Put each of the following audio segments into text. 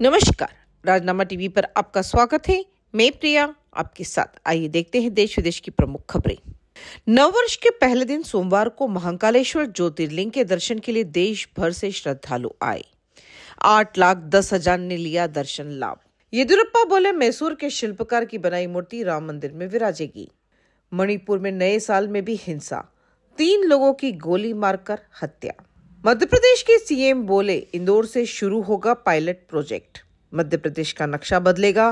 नमस्कार राजनामा टीवी पर आपका स्वागत है मैं प्रिया आपके साथ आइए देखते हैं देश विदेश की प्रमुख खबरें नववर्ष के पहले दिन सोमवार को महाकालेश्वर ज्योतिर्लिंग के दर्शन के लिए देश भर से श्रद्धालु आए आठ लाख दस हजार ने लिया दर्शन लाभ येदुरप्पा बोले मैसूर के शिल्पकार की बनाई मूर्ति राम मंदिर में विराजेगी मणिपुर में नए साल में भी हिंसा तीन लोगों की गोली मारकर हत्या मध्य प्रदेश के सीएम बोले इंदौर से शुरू होगा पायलट प्रोजेक्ट मध्य प्रदेश का नक्शा बदलेगा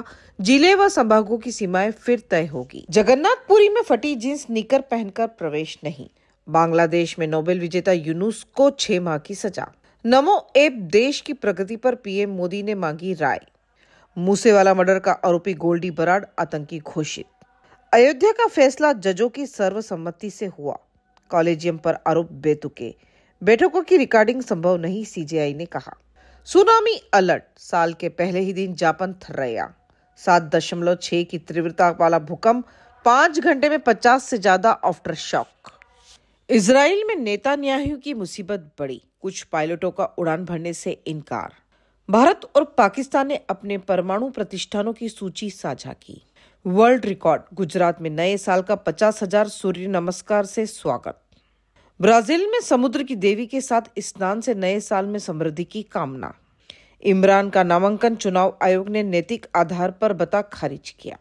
जिले व संभागों की सीमाएं फिर तय होगी जगन्नाथपुरी में फटी जींस निकर पहनकर प्रवेश नहीं बांग्लादेश में नोबेल विजेता यूनुस को छह माह की सजा नमो एप देश की प्रगति पर पीएम मोदी ने मांगी राय मूसेवाला मर्डर का आरोपी गोल्डी बराड़ आतंकी घोषित अयोध्या का फैसला जजों की सर्वसम्मति से हुआ कॉलेजियम पर आरोप बेतुके बैठकों की रिकॉर्डिंग संभव नहीं सीजीआई ने कहा सुनामी अलर्ट साल के पहले ही दिन जापान थर्रया सात दशमलव छह की तीव्रता वाला भूकंप पांच घंटे में पचास से ज्यादा आफ्टर शॉक इसराइल में नेता की मुसीबत बढ़ी कुछ पायलटों का उड़ान भरने से इनकार भारत और पाकिस्तान ने अपने परमाणु प्रतिष्ठानों की सूची साझा की वर्ल्ड रिकॉर्ड गुजरात में नए साल का पचास हजार सूर्य नमस्कार से स्वागत ब्राजील में समुद्र की देवी के साथ स्नान से नए साल में समृद्धि की कामना इमरान का नामांकन चुनाव आयोग ने नैतिक आधार पर बता खारिज किया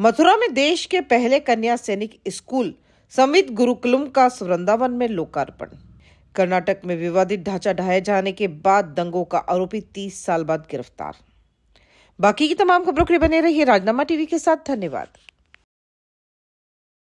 मथुरा में देश के पहले कन्या सैनिक स्कूल समित गुरुकुलम का वृंदावन में लोकार्पण कर्नाटक में विवादित ढांचा ढाए जाने के बाद दंगों का आरोपी तीस साल बाद गिरफ्तार बाकी की तमाम खबरों के लिए बने रहिए राजनामा टीवी के साथ धन्यवाद